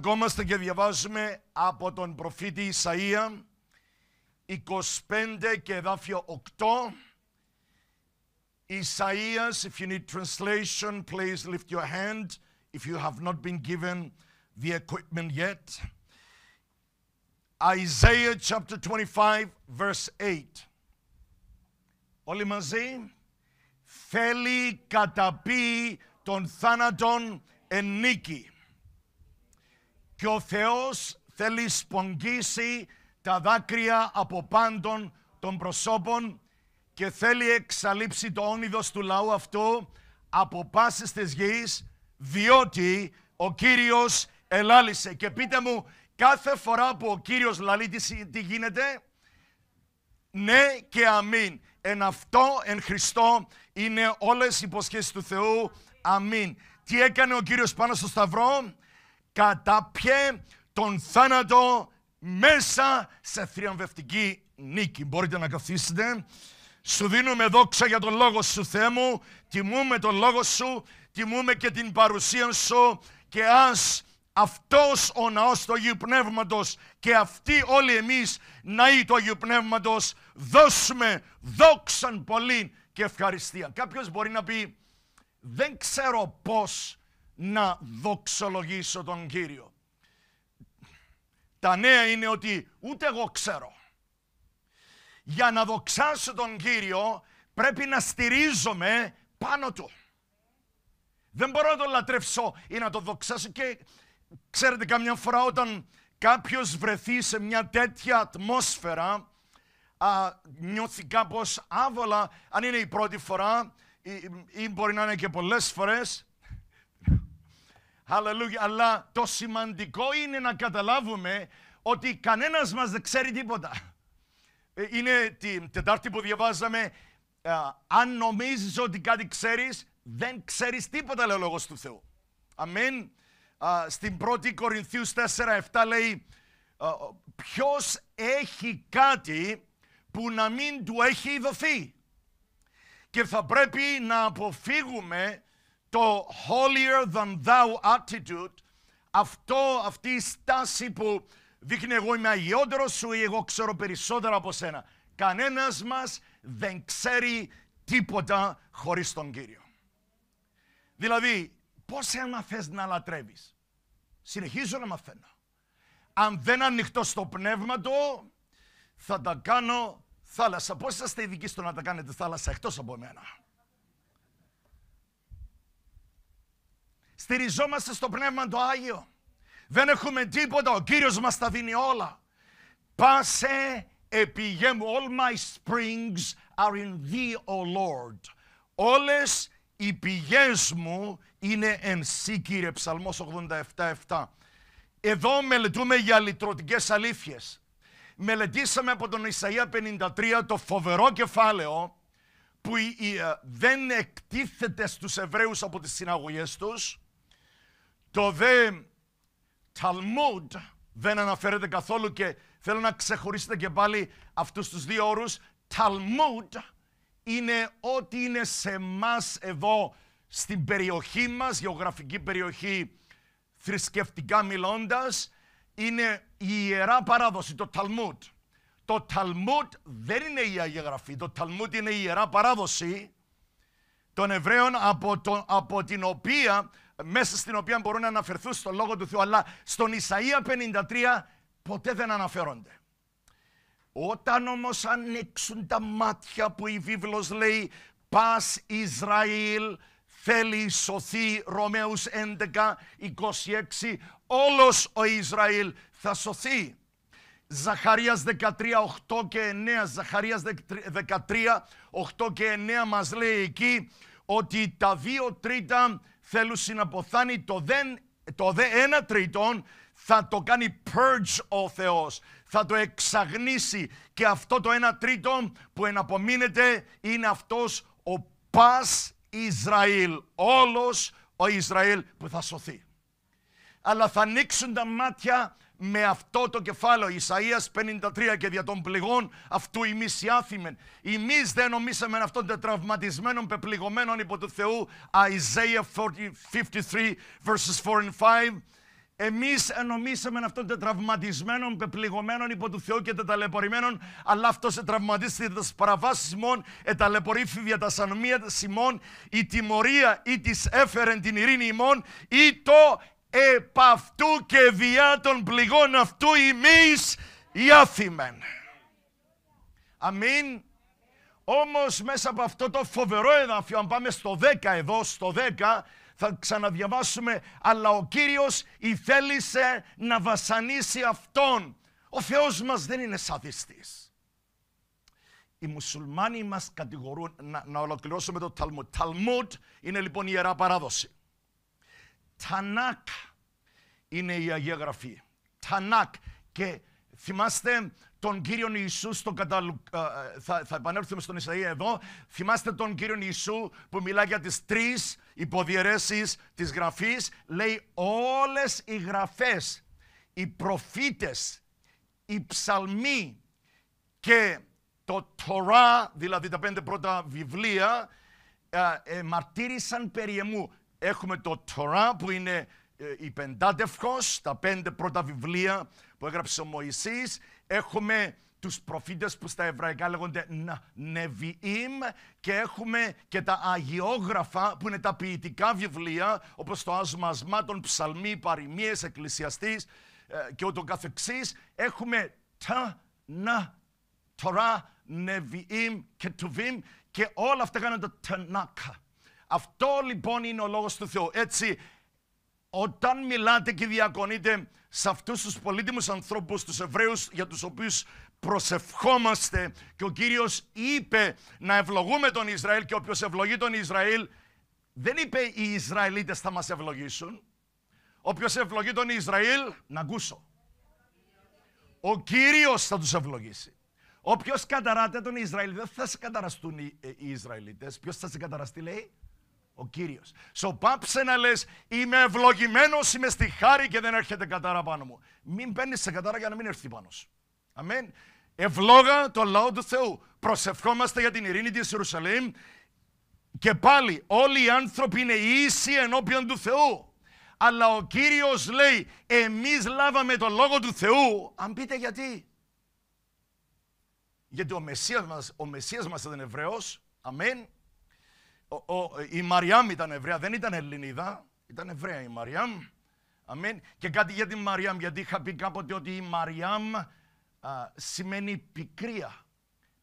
Στεκόμαστε και διαβάζουμε από τον προφήτη Ισαΐα 25 και εδάφιο 8. Ισαΐας, if you need translation, please lift your hand if you have not been given the equipment yet. Isaiah chapter 25, verse 8. Όλοι μαζί. Θέλει καταπεί τον θάνατον εν νίκη και ο Θεός θέλει σπογγίσει τα δάκρυα από πάντων των προσώπων και θέλει εξαλείψει το όνειδος του λαού αυτού από πάσης της γης, διότι ο Κύριος ελάλησε. Και πείτε μου, κάθε φορά που ο Κύριος λαλεί τι γίνεται, ναι και αμήν. Εν αυτό, εν Χριστό, είναι όλες οι υποσχέσεις του Θεού. Αμήν. Τι έκανε ο Κύριος πάνω στο Σταυρό, κατάπιε τον θάνατο μέσα σε θριαμβευτική νίκη. Μπορείτε να καθίσετε. Σου δίνουμε δόξα για τον λόγο σου, Θεέ μου. Τιμούμε τον λόγο σου, τιμούμε και την παρουσία σου και ας αυτός ο ναός του Αγίου Πνεύματος και αυτοί όλοι εμείς ναοί του Αγίου Πνεύματος δώσουμε δόξαν πολύ και ευχαριστία. Κάποιος μπορεί να πει δεν ξέρω πώς να δοξολογήσω τον Κύριο. Τα νέα είναι ότι ούτε εγώ ξέρω. Για να δοξάσω τον Κύριο πρέπει να στηρίζομαι πάνω Του. Δεν μπορώ να τον λατρευσώ ή να τον δοξάσω και ξέρετε καμιά φορά όταν κάποιος βρεθεί σε μια τέτοια ατμόσφαιρα α, νιώθει κάπως άβολα αν είναι η πρώτη φορά ή, ή μπορεί να είναι και πολλές φορές Hallelujah. Αλλά το σημαντικό είναι να καταλάβουμε ότι κανένας μας δεν ξέρει τίποτα. Ε, είναι την Τετάρτη που διαβάζαμε, ε, αν νομίζεις ότι κάτι ξέρεις, δεν ξέρεις τίποτα, λέει ο Λόγος του Θεού. Αμήν. Στην 1η Κορινθίους 4-7 λέει, ποιος έχει κάτι που να μην του έχει δοθεί. Και θα πρέπει να αποφύγουμε το holier than thou attitude, αυτό, αυτή η στάση που δείχνει εγώ είμαι αγιότερος σου ή εγώ ξέρω περισσότερα από σένα. Κανένας μας δεν ξέρει τίποτα χωρίς τον Κύριο. Δηλαδή, πώς ένα θες να λατρεύεις. Συνεχίζω να μαθαίνω. Αν δεν ανοιχτώ στο πνεύμα του, θα τα κάνω θάλασσα. Πώς είστε ειδικοί στο να τα κάνετε θάλασσα εκτός από μένα. Στηριζόμαστε στο Πνεύμα το Άγιο. Δεν έχουμε τίποτα. Ο Κύριος μας τα δίνει όλα. Πάσε επί μου All my springs are in thee, O Lord. Όλες οι πηγές μου είναι εν σύ, Κύριε. Ψαλμός 87.7. Εδώ μελετούμε για λυτρωτικές αλήθειες. Μελετήσαμε από τον Ισαΐα 53 το φοβερό κεφάλαιο που ε, δεν εκτίθεται στους Εβραίους από τις συναγωγές τους το δε δεν αναφέρεται καθόλου και θέλω να ξεχωρίσετε και πάλι αυτούς τους δύο όρους. Ταλμούτ είναι ό,τι είναι σε εμά εδώ στην περιοχή μας, γεωγραφική περιοχή θρησκευτικά μιλώντας, είναι η Ιερά Παράδοση, το Ταλμούτ. Το Ταλμούτ δεν είναι η Αγία Γραφή, το Ταλμούτ είναι η Ιερά Παράδοση των Εβραίων από, από την οποία μέσα στην οποία μπορούν να αναφερθούν στον Λόγο του Θεού, αλλά στον Ισαΐα 53 ποτέ δεν αναφέρονται. Όταν όμως ανοίξουν τα μάτια που η βίβλος λέει «Πας Ισραήλ, θέλει σωθεί» Ρωμαίους 11, 26, όλος ο Ισραήλ θα σωθεί. Ζαχαρίας 13, 8 και 9, Ζαχαρίας 13, 8 και 9 μας λέει εκεί ότι τα δύο τρίτα θέλουν συναποθάνει το, δεν, το δε ένα τρίτον, θα το κάνει purge ο Θεός, θα το εξαγνίσει και αυτό το ένα τρίτο που εναπομείνεται είναι αυτός ο Πας Ισραήλ, όλος ο Ισραήλ που θα σωθεί. Αλλά θα ανοίξουν τα μάτια με αυτό το κεφάλαιο. Ισαΐας 53 και δια των πληγών αυτού ημείς άθιμεν. Ημείς δεν νομίσαμε αυτών τραυματισμένων πεπληγωμένων υπό του Θεού. Isaiah 53 verses 4 and 5. Εμεί ενομίσαμε αυτόν των τραυματισμένων, πεπληγωμένων υπό του Θεού και ταλαιπωρημένων, αλλά αυτός σε τραυματίστηκε τα παραβάσει ημών, εταλαιπωρήθη δια τας σανομία τη ημών, η τιμωρία ή της έφερε την ειρήνη ημών, ή το επ' αυτού και διά των πληγών αυτού ημείς ιάθημεν. Αμήν. Όμως μέσα από αυτό το φοβερό εδάφιο, αν πάμε στο 10 εδώ, στο 10, θα ξαναδιαβάσουμε, αλλά ο Κύριος ήθελησε να βασανίσει αυτόν. Ο Θεός μας δεν είναι σαδιστής. Οι μουσουλμάνοι μας κατηγορούν, να, ολοκληρώσουμε το Ταλμούτ. Ταλμούτ είναι λοιπόν η Ιερά Παράδοση. Τανάκ είναι η Αγία Γραφή. Τανάκ. Και θυμάστε τον Κύριο Ιησούς στον καταλου... θα, θα επανέλθουμε στον Ισαΐα εδώ. Θυμάστε τον Κύριο Ιησού που μιλά για τις τρεις υποδιαιρέσεις της Γραφής. Λέει όλες οι Γραφές, οι προφήτες, οι ψαλμοί και το Τωρά, δηλαδή τα πέντε πρώτα βιβλία, ε, ε, μαρτύρησαν περί εμού. Έχουμε το Τωρά που είναι ε, η πεντάτευχος, τα πέντε πρώτα βιβλία που έγραψε ο Μωυσής. Έχουμε τους προφήτες που στα εβραϊκά λέγονται Νεβιήμ και έχουμε και τα Αγιόγραφα που είναι τα ποιητικά βιβλία όπως το Άσμασμά των Ψαλμί, Παριμίες, Εκκλησιαστής ε, και ούτω καθεξής. Έχουμε τα να Τωρά, Νεβιήμ και Τουβίμ και όλα αυτά κάνουν το Τενάκα. Αυτό λοιπόν είναι ο λόγος του Θεού. Έτσι, όταν μιλάτε και διακονείτε σε αυτούς τους πολύτιμους ανθρώπους, τους Εβραίους για τους οποίους προσευχόμαστε και ο Κύριος είπε να ευλογούμε τον Ισραήλ και όποιος ευλογεί τον Ισραήλ δεν είπε οι Ισραηλίτες θα μας ευλογήσουν. Όποιος ευλογεί τον Ισραήλ να ακούσω. Ο Κύριος θα τους ευλογήσει. Όποιος καταράτε τον Ισραήλ δεν θα σε καταραστούν οι, ε, οι Ισραηλίτες. Ποιος θα σε καταραστεί λέει ο Κύριος. Σο πάψε να λες είμαι ευλογημένος, είμαι στη χάρη και δεν έρχεται κατάρα πάνω μου. Μην παίρνεις σε κατάρα για να μην έρθει πάνω σου. Αμεν. Ευλόγα το λαό του Θεού. Προσευχόμαστε για την ειρήνη της Ιερουσαλήμ και πάλι όλοι οι άνθρωποι είναι ίσοι ενώπιον του Θεού. Αλλά ο Κύριος λέει εμείς λάβαμε το Λόγο του Θεού. Αν πείτε γιατί. Γιατί ο Μεσσίας μας, ο Μεσσίας μας ήταν Εβραίος. Αμέν ο, η Μαριάμ ήταν Εβραία, δεν ήταν Ελληνίδα. Ήταν Εβραία η Μαριάμ. Αμήν. Και κάτι για τη Μαριάμ, γιατί είχα πει κάποτε ότι η Μαριάμ α, σημαίνει πικρία.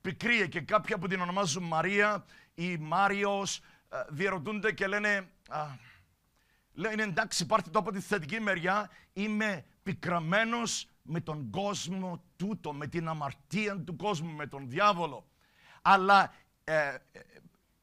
Πικρία και κάποια που την ονομάζουν Μαρία ή Μάριος διερωτούνται και λένε λένε εντάξει πάρτε το από τη θετική μεριά είμαι πικραμένος με τον κόσμο τούτο, με την αμαρτία του κόσμου, με τον διάβολο. Αλλά ε,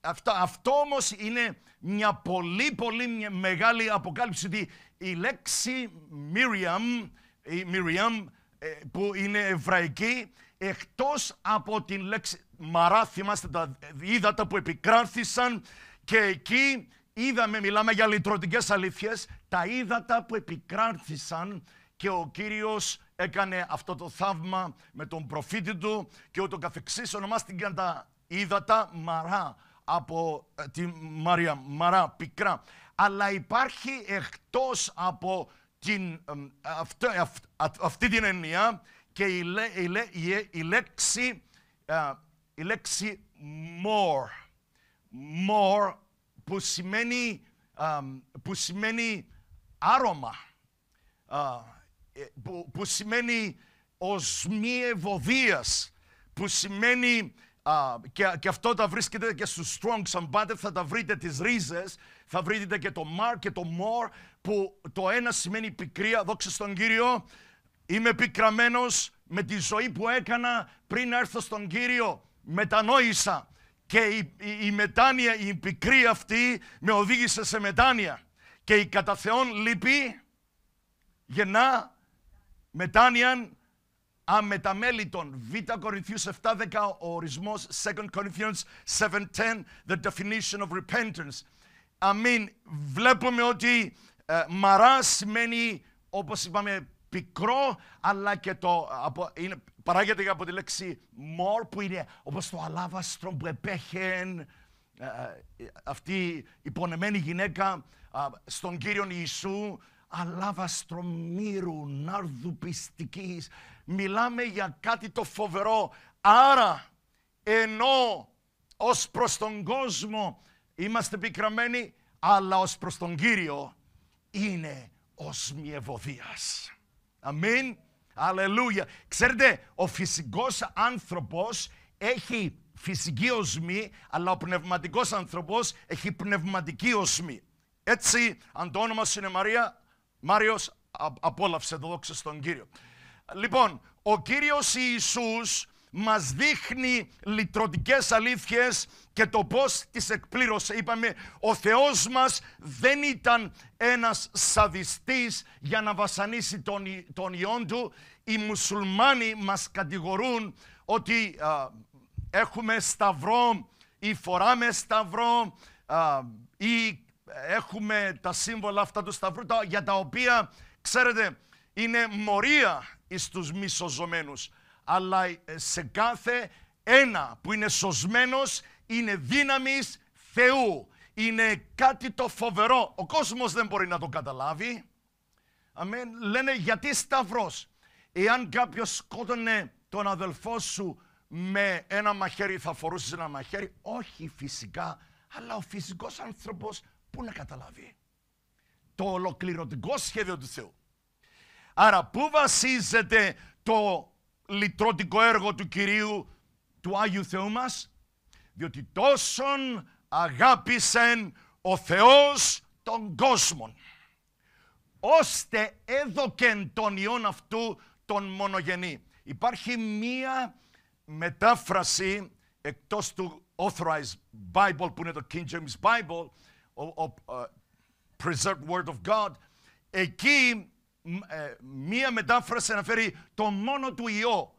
αυτό, αυτό είναι μια πολύ πολύ μεγάλη αποκάλυψη ότι η λέξη Miriam, η Miriam ε, που είναι εβραϊκή, εκτός από την λέξη Μαρά, θυμάστε τα ύδατα που επικράτησαν και εκεί είδαμε, μιλάμε για λυτρωτικές αλήθειες, τα ύδατα που επικράτησαν και ο Κύριος έκανε αυτό το θαύμα με τον προφήτη του και ούτω καθεξής ονομάστηκαν τα ύδατα Μαρά από ε, τη Μαρία Μαρά πικρά. Αλλά υπάρχει εκτός από την, αυτή, αυτή την έννοια και η, η, λέξη, ε, λέξη more, more που σημαίνει, που σημαίνει άρωμα, ε, που, που σημαίνει οσμή ευωδίας, που σημαίνει και, αυτό τα βρίσκεται και στους Strong Sambatev, θα τα βρείτε τις ρίζες, θα βρείτε και το Mark και το More, που το ένα σημαίνει πικρία, δόξα στον Κύριο, είμαι πικραμένος με τη ζωή που έκανα πριν έρθω στον Κύριο, μετανόησα και η, η, η μετάνοια, η πικρία αυτή με οδήγησε σε μετάνοια και η κατά Θεόν λύπη γεννά μετάνοιαν αμεταμέλητον. Β' Κορινθίους 7.10 ο ορισμός 2 Corinthians 7.10 The definition of repentance. Αμήν. Βλέπουμε ότι ε, μαρά σημαίνει όπως είπαμε πικρό αλλά και το από, είναι, παράγεται από τη λέξη more που είναι όπως το αλάβαστρο που επέχεν ε, ε, ε, αυτή η πονεμένη γυναίκα στον Κύριο Ιησού αλάβαστρομύρου, ναρδουπιστικής. Μιλάμε για κάτι το φοβερό. Άρα, ενώ ως προς τον κόσμο είμαστε πικραμένοι, αλλά ως προς τον Κύριο είναι ως Αμήν. Αλληλούια. Ξέρετε, ο φυσικός άνθρωπος έχει φυσική οσμή, αλλά ο πνευματικός άνθρωπος έχει πνευματική οσμή. Έτσι, αν το όνομα σου είναι Μαρία, Μάριος απόλαυσε το δόξα στον Κύριο. Λοιπόν, ο Κύριος Ιησούς μας δείχνει λυτρωτικές αλήθειες και το πώς τις εκπλήρωσε. Είπαμε, ο Θεός μας δεν ήταν ένας σαδιστής για να βασανίσει τον, τον του. Οι μουσουλμάνοι μας κατηγορούν ότι έχουμε σταυρό ή φοράμε σταυρό α, ή έχουμε τα σύμβολα αυτά του σταυρού, τα, για τα οποία, ξέρετε, είναι μορία εις τους μη Αλλά ε, σε κάθε ένα που είναι σωσμένος, είναι δύναμης Θεού. Είναι κάτι το φοβερό. Ο κόσμος δεν μπορεί να το καταλάβει. Αμέν. Λένε γιατί σταυρός. Εάν κάποιος σκότωνε τον αδελφό σου με ένα μαχαίρι θα φορούσες ένα μαχαίρι. Όχι φυσικά, αλλά ο φυσικός άνθρωπος Πού να καταλάβει το ολοκληρωτικό σχέδιο του Θεού. Άρα πού βασίζεται το λυτρωτικό έργο του Κυρίου, του Άγιου Θεού μας. Διότι τόσον αγάπησεν ο Θεός των κόσμων, ώστε έδωκεν τον Υιόν αυτού τον μονογενή. Υπάρχει μία μετάφραση εκτός του Authorized Bible που είναι το King James Bible ε, preserved word of God, εκεί ε, μία μετάφραση αναφέρει το μόνο του Υιό.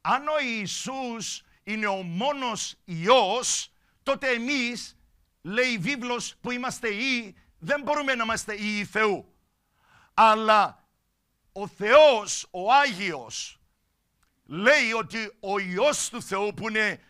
Αν ο Ιησούς είναι ο μόνος Υιός, τότε εμείς, λέει η βίβλος που είμαστε οι δεν μπορούμε να είμαστε Υιοί Θεού. Αλλά ο Θεός, ο Άγιος, λέει ότι ο Υιός του Θεού που είναι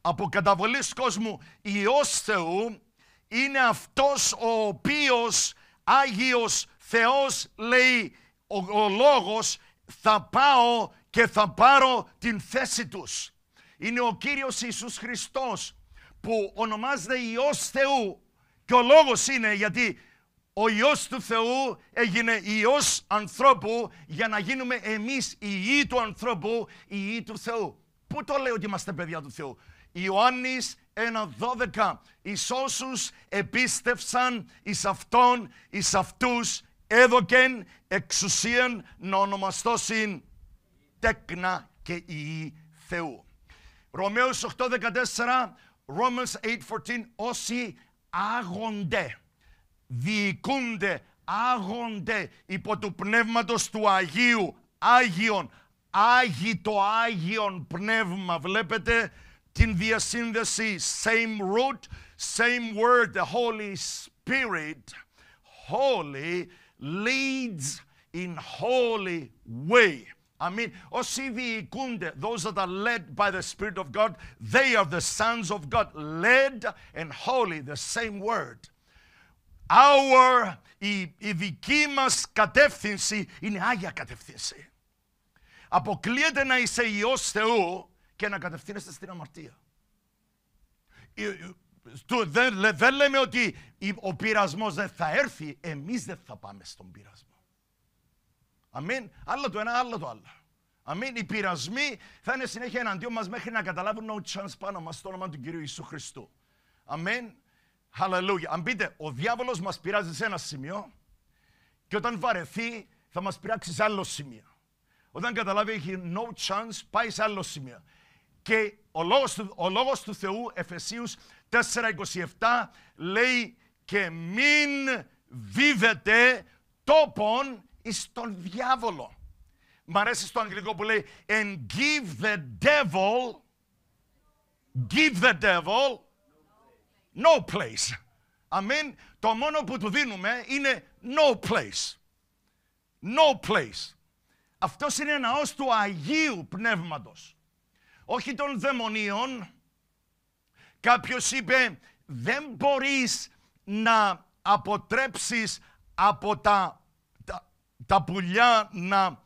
από καταβολής κόσμου Υιός Θεού είναι αυτός ο οποίος Άγιος Θεός λέει ο, ο λόγος θα πάω και θα πάρω την θέση τους. Είναι ο Κύριος Ιησούς Χριστός που ονομάζεται Υιός Θεού και ο λόγος είναι γιατί ο Υιός του Θεού έγινε Υιός ανθρώπου για να γίνουμε εμείς οι Υιοί του ανθρώπου, οι Υιοί του Θεού. Πού το λέει ότι είμαστε παιδιά του Θεού. Ιωάννης 1.12 Εις όσους επίστευσαν εις αυτόν, εις αυτούς έδωκεν εξουσίαν να ονομαστώσιν τέκνα και η Θεού. Ρωμαίους 8.14 Romans 8.14 Όσοι άγονται, διοικούνται, άγονται υπό του πνεύματος του Αγίου, Άγιον, άγιο το Άγιον Πνεύμα. Βλέπετε In the synthesis, same root, same word. The Holy Spirit, holy, leads in holy way. I mean, Osivi Kunde, those that are led by the Spirit of God, they are the sons of God, led and holy, the same word. Our ivikimas η in μας κατεύθυνση είναι Άγια κατεύθυνση. Αποκλείεται να είσαι Υιός Θεού και να κατευθύνεστε στην αμαρτία. Δεν, δεν λέμε ότι ο πειρασμός δεν θα έρθει, εμείς δεν θα πάμε στον πειρασμό. Αμήν. Άλλο το ένα, άλλο το άλλο. Αμήν. Οι πειρασμοί θα είναι συνέχεια εναντίον μας μέχρι να καταλάβουν no chance πάνω μας στο όνομα του κυρίου Ιησού Χριστού. Αμήν. Χαλαλούγια. Αν πείτε, ο διάβολος μας πειράζει σε ένα σημείο και όταν βαρεθεί θα μας πειράξει σε άλλο σημείο. Όταν καταλάβει έχει no chance, πάει σε άλλο σημείο. Και ο λόγος του, ο λόγος του Θεού, Εφεσίους 4.27, λέει «Και μην βίβετε τόπον εις τον διάβολο». Μ' αρέσει στο αγγλικό που λέει «And give the devil, give the devil no place». Αμήν, το μόνο που του δίνουμε είναι no place. No place. Αυτός είναι ναός του Αγίου Πνεύματος όχι των δαιμονίων. Κάποιος είπε δεν μπορείς να αποτρέψεις από τα, τα, πουλιά να...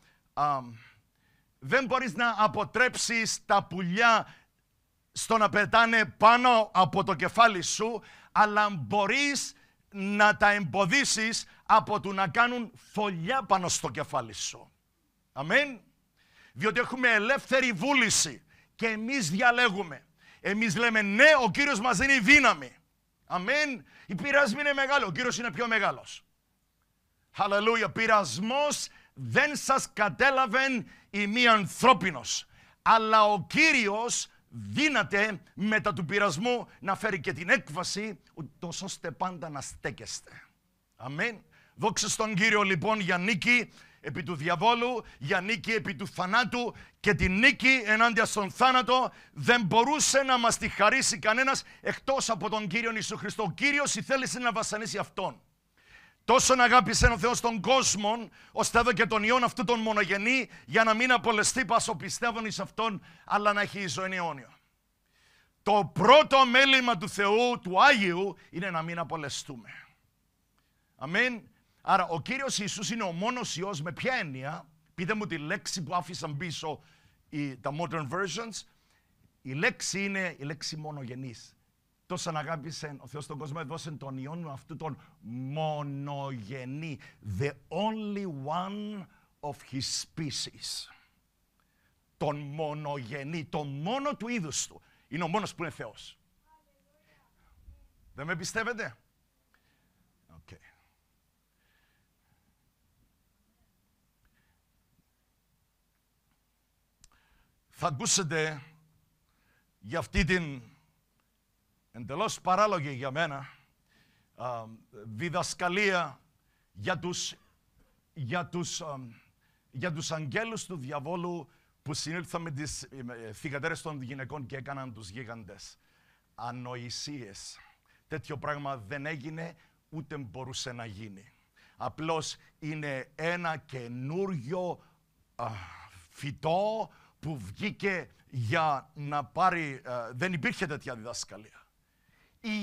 δεν μπορείς να αποτρέψεις τα πουλιά στο να πετάνε πάνω από το κεφάλι σου, αλλά μπορείς να τα εμποδίσεις από το να κάνουν φωλιά πάνω στο κεφάλι σου. Αμήν. Διότι έχουμε ελεύθερη βούληση και εμείς διαλέγουμε. Εμείς λέμε ναι, ο Κύριος μας δίνει δύναμη. Αμήν. Η πειρασμή είναι μεγάλη, ο Κύριος είναι πιο μεγάλος. Χαλαλούια, Πειρασμός δεν σας κατέλαβε η μη ανθρώπινος. Αλλά ο Κύριος δύναται μετά του πειρασμού να φέρει και την έκβαση, ούτως ώστε πάντα να στέκεστε. Αμήν. Δόξα στον Κύριο λοιπόν για νίκη επί του διαβόλου, για νίκη επί του θανάτου και τη νίκη ενάντια στον θάνατο δεν μπορούσε να μας τη χαρίσει κανένας εκτός από τον Κύριο Ιησού Χριστό. Ο Κύριος ήθελε να βασανίσει Αυτόν. Τόσο αγάπησε ο Θεός τον κόσμο, ώστε και τον Υιόν αυτού τον μονογενή, για να μην απολεστεί πιστεύων εις Αυτόν, αλλά να έχει η ζωή αιώνια. Το πρώτο μέλημα του Θεού, του Άγιου, είναι να μην απολεστούμε. Αμήν. Άρα ο Κύριος Ιησούς είναι ο μόνος Υιός με ποια έννοια, πείτε μου τη λέξη που άφησαν πίσω οι, τα modern versions, η λέξη είναι η λέξη μονογενής. Τόσο αγάπησε ο Θεός τον κόσμο, έδωσε τον Υιόν αυτού τον μονογενή, the only one of his species. Τον μονογενή, το μόνο του είδους του. Είναι ο μόνος που είναι Θεός. Δεν με πιστεύετε. θα ακούσετε για αυτή την εντελώς παράλογη για μένα α, διδασκαλία για τους, για, τους, για τους αγγέλους του διαβόλου που συνήλθαν ε, με τις ε, θυγατέρες των γυναικών και έκαναν τους γίγαντες. Ανοησίες. Τέτοιο πράγμα δεν έγινε ούτε μπορούσε να γίνει. Απλώς είναι ένα καινούριο φυτό που βγήκε για να πάρει... Ε, δεν υπήρχε τέτοια διδασκαλία. Η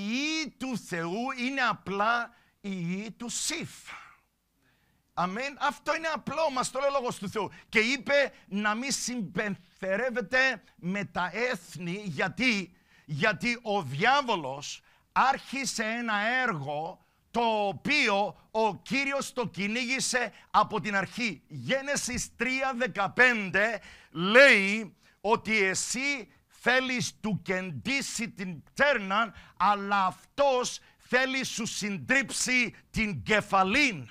η του Θεού είναι απλά η η του Σιφ. Αμήν. Αυτό είναι απλό, μας το λέει ο λόγος του Θεού. Και είπε να μην συμπεθερεύεται με τα έθνη, γιατί, γιατί ο διάβολος άρχισε ένα έργο το οποίο ο Κύριος το κυνήγησε από την αρχή. Γένεσης 3.15 λέει ότι εσύ θέλεις του κεντήσει την τέρναν, αλλά αυτός θέλει σου συντρίψει την κεφαλήν.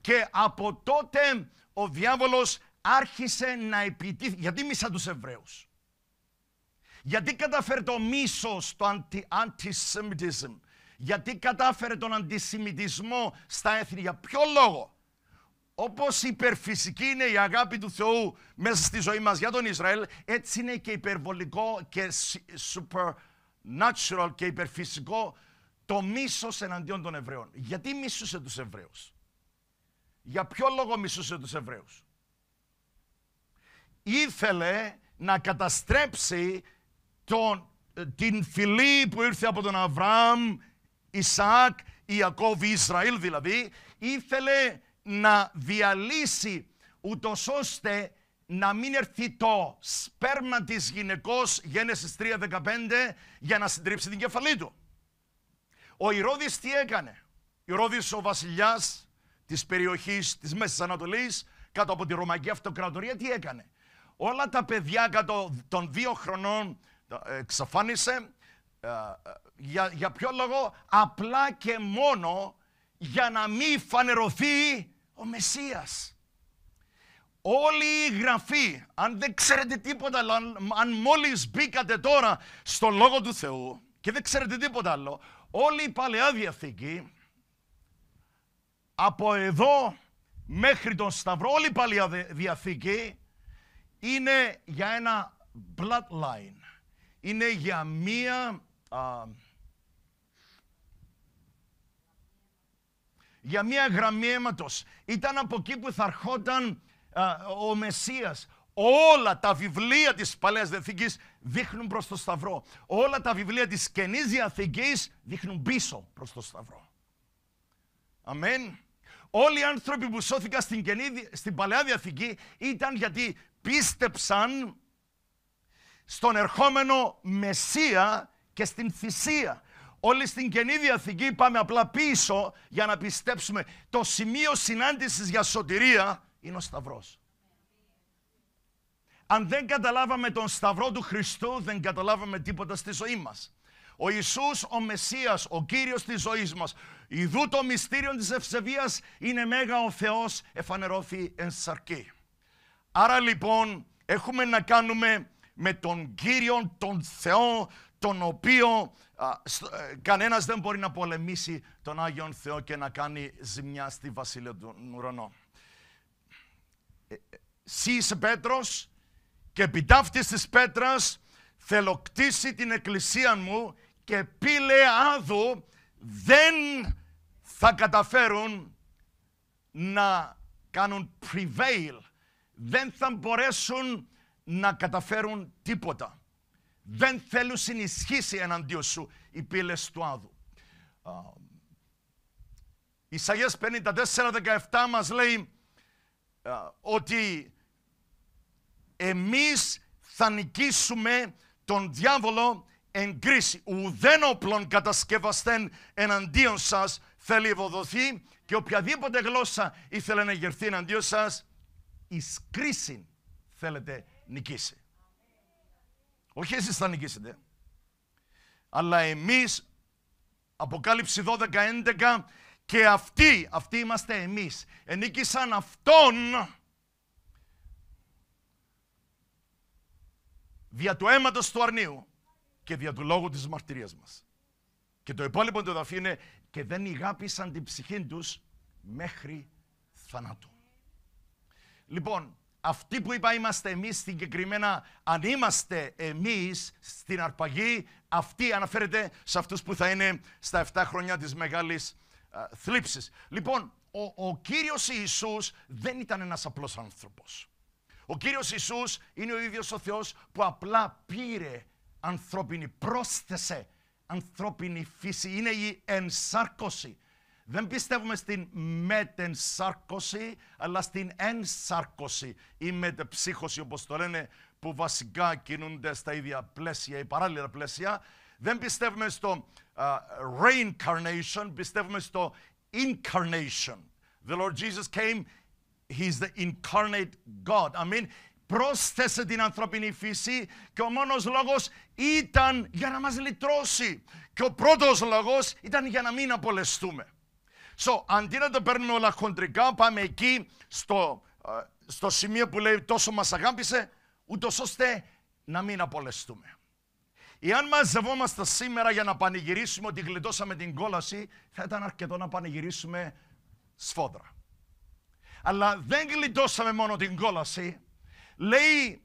Και από τότε ο διάβολος άρχισε να επιτίθεται. Γιατί μισά τους Εβραίους. Γιατί καταφέρει το μίσος, το αντι, antisemitism γιατί κατάφερε τον αντισημιτισμό στα έθνη. Για ποιο λόγο. Όπως υπερφυσική είναι η αγάπη του Θεού μέσα στη ζωή μας για τον Ισραήλ, έτσι είναι και υπερβολικό και supernatural και υπερφυσικό το μίσος εναντίον των Εβραίων. Γιατί μίσουσε τους Εβραίους. Για ποιο λόγο μισούσε τους Εβραίους. Ήθελε να καταστρέψει τον, την φυλή που ήρθε από τον Αβραάμ Ισαάκ, Ιακώβ, Ισραήλ δηλαδή, ήθελε να διαλύσει ούτως ώστε να μην έρθει το σπέρμα της γυναικός, Γένεσης 3.15, για να συντρίψει την κεφαλή του. Ο Ηρώδης τι έκανε. Ο Ηρώδης ο βασιλιάς της περιοχής της Μέσης Ανατολής, κάτω από τη Ρωμαϊκή Αυτοκρατορία, τι έκανε. Όλα τα παιδιά κάτω των δύο χρονών ε, εξαφάνισε ε, ε, για, για ποιο λόγο, απλά και μόνο για να μην φανερωθεί ο Μεσσίας. Όλη η Γραφή, αν δεν ξέρετε τίποτα άλλο, αν, μόλις μπήκατε τώρα στο Λόγο του Θεού και δεν ξέρετε τίποτα άλλο, όλη η Παλαιά Διαθήκη, από εδώ μέχρι τον Σταυρό, όλη η Παλαιά Διαθήκη είναι για ένα bloodline. Είναι για μία για μία γραμμή αίματος. Ήταν από εκεί που θα ερχόταν ο Μεσσίας. Όλα τα βιβλία της Παλαιάς Διαθήκης δείχνουν προς το Σταυρό. Όλα τα βιβλία της Καινής Διαθήκης δείχνουν πίσω προς το Σταυρό. Αμέν. Όλοι οι άνθρωποι που σώθηκαν στην, καινή, στην Παλαιά Διαθήκη ήταν γιατί πίστεψαν στον ερχόμενο Μεσσία και στην θυσία. όλη στην Καινή Διαθήκη πάμε απλά πίσω για να πιστέψουμε. Το σημείο συνάντησης για σωτηρία είναι ο Σταυρός. Αν δεν καταλάβαμε τον Σταυρό του Χριστού, δεν καταλάβαμε τίποτα στη ζωή μας. Ο Ιησούς, ο Μεσσίας, ο Κύριος της ζωής μας. Ιδού το μυστήριο της ευσεβίας είναι μέγα ο Θεός εφανερώθη εν σαρκή. Άρα λοιπόν έχουμε να κάνουμε με τον Κύριο, τον Θεό, τον οποίο ε, κανένας δεν μπορεί να πολεμήσει τον Άγιον Θεό και να κάνει ζημιά στη βασιλεία του ουρανών. Ε, ε, Πέτρος και επιτάφτης της πέτρας θέλω κτίσει την εκκλησία μου και πήλε άδου δεν θα καταφέρουν να κάνουν prevail. Δεν θα μπορέσουν να καταφέρουν τίποτα δεν θέλουν συνισχύσει εναντίον σου οι πύλες του Άδου. Ισαγίας 54-17 μας λέει ότι εμείς θα νικήσουμε τον διάβολο εν κρίση. Ουδέν όπλων κατασκευαστέν εναντίον σας θέλει ευωδοθεί και οποιαδήποτε γλώσσα ήθελε να γερθεί εναντίον σας εις κρίση θέλετε νικήσει. Όχι εσείς θα νικήσετε. Αλλά εμείς, Αποκάλυψη 12-11, και αυτοί, αυτοί είμαστε εμείς, ενίκησαν αυτόν δια του αίματος του αρνίου και δια του λόγου της μαρτυρίας μας. Και το υπόλοιπο του εδαφή είναι και δεν ηγάπησαν την ψυχή τους μέχρι θανάτου. Λοιπόν, αυτοί που είπα είμαστε εμείς συγκεκριμένα, αν είμαστε εμείς στην αρπαγή, αυτοί αναφέρεται σε αυτούς που θα είναι στα 7 χρόνια της μεγάλης α, θλίψης. Λοιπόν, ο, ο Κύριος Ιησούς δεν ήταν ένας απλός άνθρωπος. Ο Κύριος Ιησούς είναι ο ίδιος ο Θεός που απλά πήρε ανθρώπινη, πρόσθεσε ανθρώπινη φύση. Είναι η ενσάρκωση δεν πιστεύουμε στην μετενσάρκωση, αλλά στην ενσάρκωση ή μετεψύχωση, όπως το λένε, που βασικά κινούνται στα ίδια πλαίσια ή παράλληλα πλαίσια. Δεν πιστεύουμε στο reincarnation, πιστεύουμε στο incarnation. The Lord Jesus came, he's the incarnate God. I mean, πρόσθεσε την ανθρωπινή φύση και ο μόνος λόγος ήταν για να μας λυτρώσει. Και ο πρώτος λόγος ήταν για να μην απολεστούμε. So, αντί να τα παίρνουμε όλα χοντρικά, πάμε εκεί στο, ε, στο σημείο που λέει τόσο μας αγάπησε, ούτως ώστε να μην απολεστούμε. Εάν μαζευόμαστε σήμερα για να πανηγυρίσουμε ότι γλιτώσαμε την κόλαση, θα ήταν αρκετό να πανηγυρίσουμε σφόδρα. Αλλά δεν γλιτώσαμε μόνο την κόλαση. Λέει,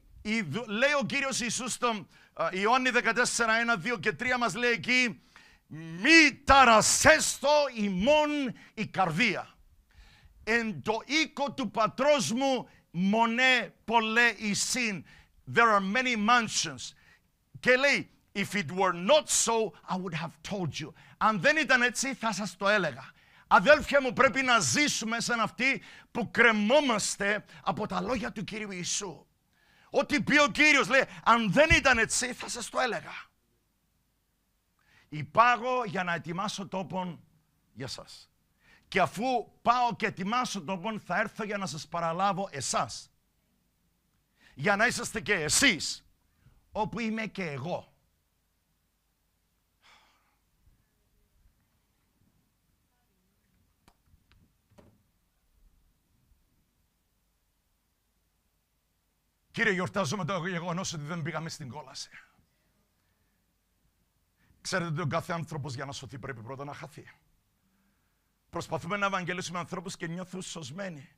λέει ο Κύριος Ιησούς στον ε, Ιωάννη 14, 1, 2 και 3 μας λέει εκεί μη ταρασέστο ημών η καρδία. Εν το οίκο του πατρός μου μονέ πολλέ εισήν. There are many mansions. Και λέει, if it were not so, I would have told you. Αν δεν ήταν έτσι, θα σας το έλεγα. Αδέλφια μου, πρέπει να ζήσουμε σαν αυτοί που κρεμόμαστε από τα λόγια του Κύριου Ιησού. Ό,τι πει ο Κύριος, λέει, αν δεν ήταν έτσι, θα σας το έλεγα. Υπάγω για να ετοιμάσω τόπον για σας. Και αφού πάω και ετοιμάσω τόπον, θα έρθω για να σας παραλάβω εσάς. Για να είσαστε και εσείς, όπου είμαι και εγώ. Κύριε, γιορτάζομαι το γεγονός ότι δεν πήγαμε στην κόλαση. Ξέρετε ότι ο κάθε άνθρωπος για να σωθεί πρέπει πρώτα να χαθεί. Προσπαθούμε να ευαγγελίσουμε ανθρώπους και νιώθουν σωσμένοι.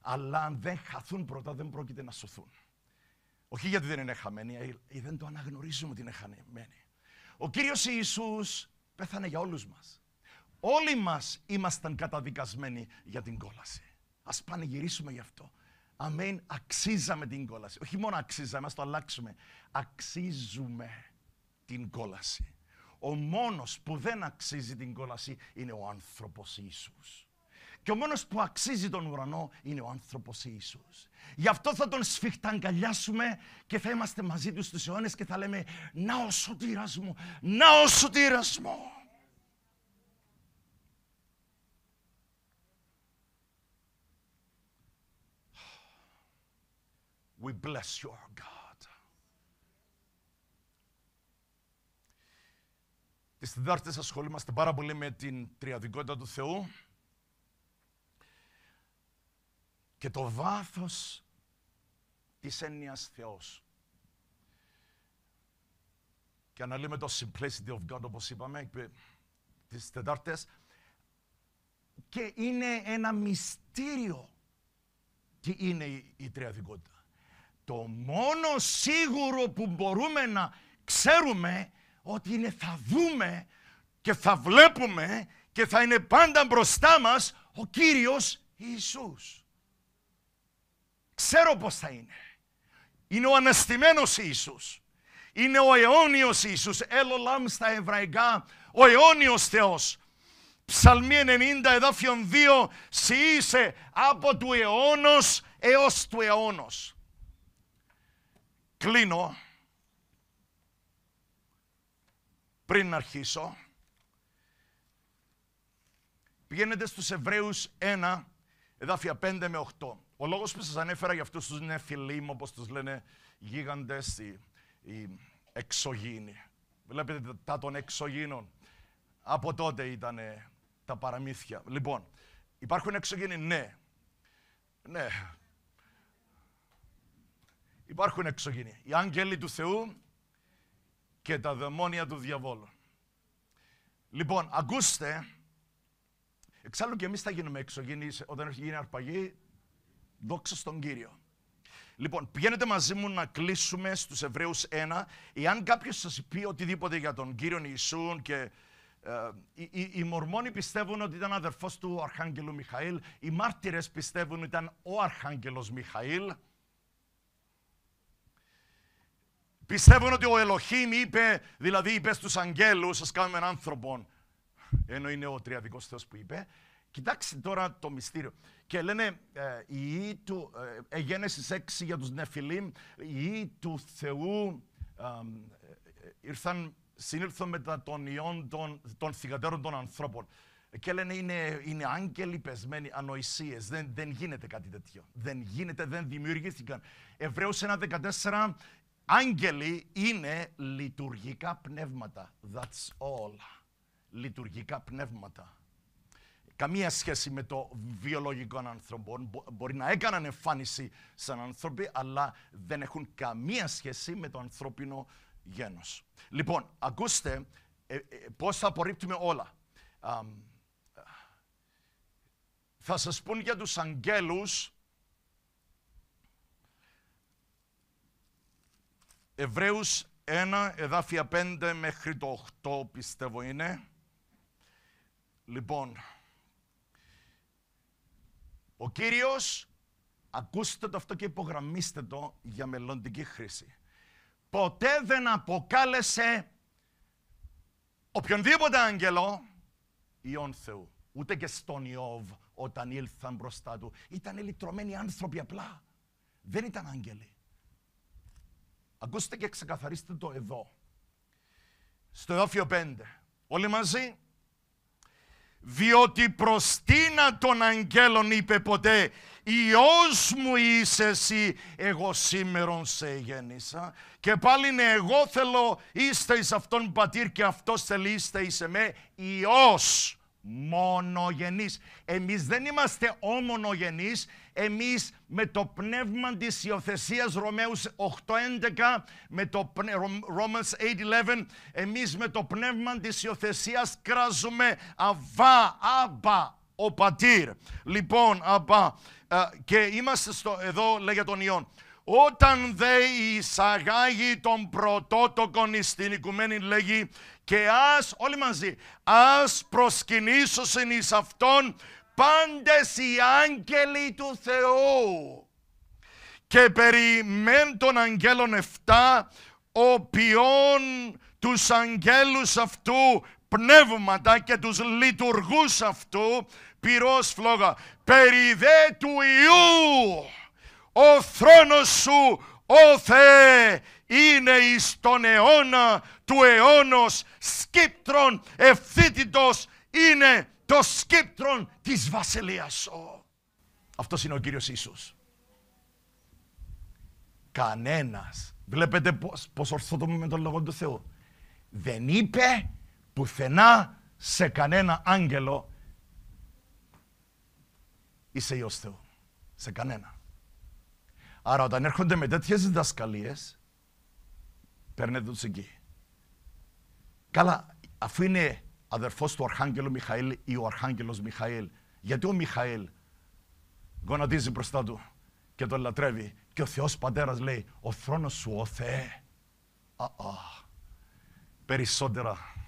Αλλά αν δεν χαθούν πρώτα, δεν πρόκειται να σωθούν. Όχι γιατί δεν είναι χαμένοι, ή ε, ε, δεν το αναγνωρίζουμε ότι είναι χαμένοι. Ο Κύριος Ιησούς πέθανε για όλους μας. Όλοι μας ήμασταν καταδικασμένοι για την κόλαση. Ας πανηγυρίσουμε γι' αυτό. Αμήν, αξίζαμε την κόλαση. Όχι μόνο αξίζαμε, ας το αλλάξουμε. Αξίζουμε την κόλαση. Ο μόνος που δεν αξίζει την κόλαση είναι ο άνθρωπος Ιησούς. Και ο μόνος που αξίζει τον ουρανό είναι ο άνθρωπος Ιησούς. Γι' αυτό θα τον σφιχταγκαλιάσουμε και θα είμαστε μαζί του στους αιώνες και θα λέμε «Να ο σωτήρας μου, να ο σωτήρας μου». We bless your God. Τις Τετάρτες ασχολούμαστε πάρα πολύ με την τριαδικότητα του Θεού και το βάθος της έννοιας Θεός. Και αναλύουμε το simplicity of God, όπως είπαμε, τις Τετάρτες. Και είναι ένα μυστήριο τι είναι η τριαδικότητα. Το μόνο σίγουρο που μπορούμε να ξέρουμε ότι είναι θα δούμε και θα βλέπουμε και θα είναι πάντα μπροστά μας ο Κύριος Ιησούς. Ξέρω πώς θα είναι. Είναι ο αναστημένος Ιησούς. Είναι ο αιώνιος Ιησούς. λάμ στα εβραϊκά. Ο αιώνιος Θεός. Ψαλμή 90 εδάφιον 2. είσαι από του αιώνος έως του αιώνος. Κλείνω πριν αρχίσω, πηγαίνετε στους Εβραίους 1, εδάφια 5 με 8. Ο λόγος που σας ανέφερα για αυτούς τους φιλίμ, όπως τους λένε γίγαντες, οι, οι εξωγήινοι. Βλέπετε τα των εξωγήινων. Από τότε ήταν τα παραμύθια. Λοιπόν, υπάρχουν εξωγήινοι, ναι. Ναι. Υπάρχουν εξωγήινοι. Οι άγγελοι του Θεού και τα δαιμόνια του διαβόλου. Λοιπόν, ακούστε, εξάλλου και εμείς θα γίνουμε εξωγενείς όταν έχει γίνει αρπαγή, δόξα στον Κύριο. Λοιπόν, πηγαίνετε μαζί μου να κλείσουμε στους Εβραίους 1. Εάν κάποιος σας πει οτιδήποτε για τον Κύριο Ιησούν και ε, οι, οι Μορμόνοι πιστεύουν ότι ήταν αδερφός του Αρχάγγελου Μιχαήλ, οι μάρτυρες πιστεύουν ότι ήταν ο Αρχάγγελος Μιχαήλ, Πιστεύουν ότι ο Ελοχήμ είπε, δηλαδή είπε στους αγγέλους, σας κάνουμε έναν άνθρωπο. Ενώ είναι ο τριαδικός Θεός που είπε. Κοιτάξτε τώρα το μυστήριο. Και λένε ε, η ή του, ε, 6 ε, για τους Νεφιλίμ, η ή του Θεού ε, ε, ήρθαν, συνήλθαν μετά των ιών των, των θυγατέρων των ανθρώπων. Και λένε είναι, είναι άγγελοι πεσμένοι, ανοησίες. Δεν, δεν γίνεται κάτι τέτοιο. Δεν γίνεται, δεν δημιουργήθηκαν. Εβραίους 1.14 Άγγελοι είναι λειτουργικά πνεύματα. That's all. Λειτουργικά πνεύματα. Καμία σχέση με το βιολογικό ανθρώπων. Μπορεί να έκαναν εμφάνιση σαν άνθρωποι, αλλά δεν έχουν καμία σχέση με το ανθρώπινο γένος. Λοιπόν, ακούστε ε, ε πώς θα απορρίπτουμε όλα. θα σας πούν για τους αγγέλους Εβραίους 1, εδάφια 5 μέχρι το 8 πιστεύω είναι. Λοιπόν, ο Κύριος, ακούστε το αυτό και υπογραμμίστε το για μελλοντική χρήση. Ποτέ δεν αποκάλεσε οποιονδήποτε άγγελο Υιόν Θεού. Ούτε και στον Ιώβ όταν ήλθαν μπροστά του. Ήταν λυτρωμένοι άνθρωποι απλά. Δεν ήταν άγγελοι. Ακούστε και ξεκαθαρίστε το εδώ. Στο Ιώφιο 5. Όλοι μαζί. Διότι προς τίνα των αγγέλων είπε ποτέ Υιός μου είσαι εσύ, εγώ σήμερον σε γέννησα. Και πάλι είναι εγώ θέλω είστε εις αυτόν πατήρ και αυτός θέλει είστε εις εμέ. Υιός μονογενείς. Εμείς δεν είμαστε ομονογενείς, εμείς με το πνεύμα της υιοθεσίας Ρωμαίους 8.11, με το Romans 8.11, εμείς με το πνεύμα της υιοθεσίας κράζουμε αβά, άμπα, ο πατήρ. Λοιπόν, αμπά, ε, και είμαστε στο, εδώ λέγεται τον Ιών όταν δε εισαγάγει τον πρωτότοκον εις την οικουμένη λέγει και ας, όλοι μαζί, ας προσκυνήσωσεν εις αυτόν πάντες οι άγγελοι του Θεού. Και περιμέν των αγγέλων 7, οποίων τους αγγέλους αυτού πνεύματα και τους λειτουργούς αυτού πυρός φλόγα, περί του Ιού ο θρόνος σου, ο Θεέ, είναι εις τον αιώνα του αιώνος σκύπτρον ευθύτητος είναι το σκύπτρον της βασιλείας σου. Αυτός είναι ο Κύριος Ιησούς. Κανένας, βλέπετε πώς, πώς ορθότομαι με τον Λόγο του Θεού, δεν είπε πουθενά σε κανένα άγγελο είσαι Υιός Θεού. Σε κανένα. Άρα όταν έρχονται με τέτοιες διδασκαλίες, παίρνετε τους εκεί. Καλά, αφού είναι αδερφός του Αρχάγγελου Μιχαήλ ή ο Αρχάγγελος Μιχαήλ, γιατί ο Μιχαήλ γονατίζει μπροστά του και τον λατρεύει και ο Θεός Πατέρας λέει «Ο θρόνος σου, ο Θεέ». Α, α, περισσότερα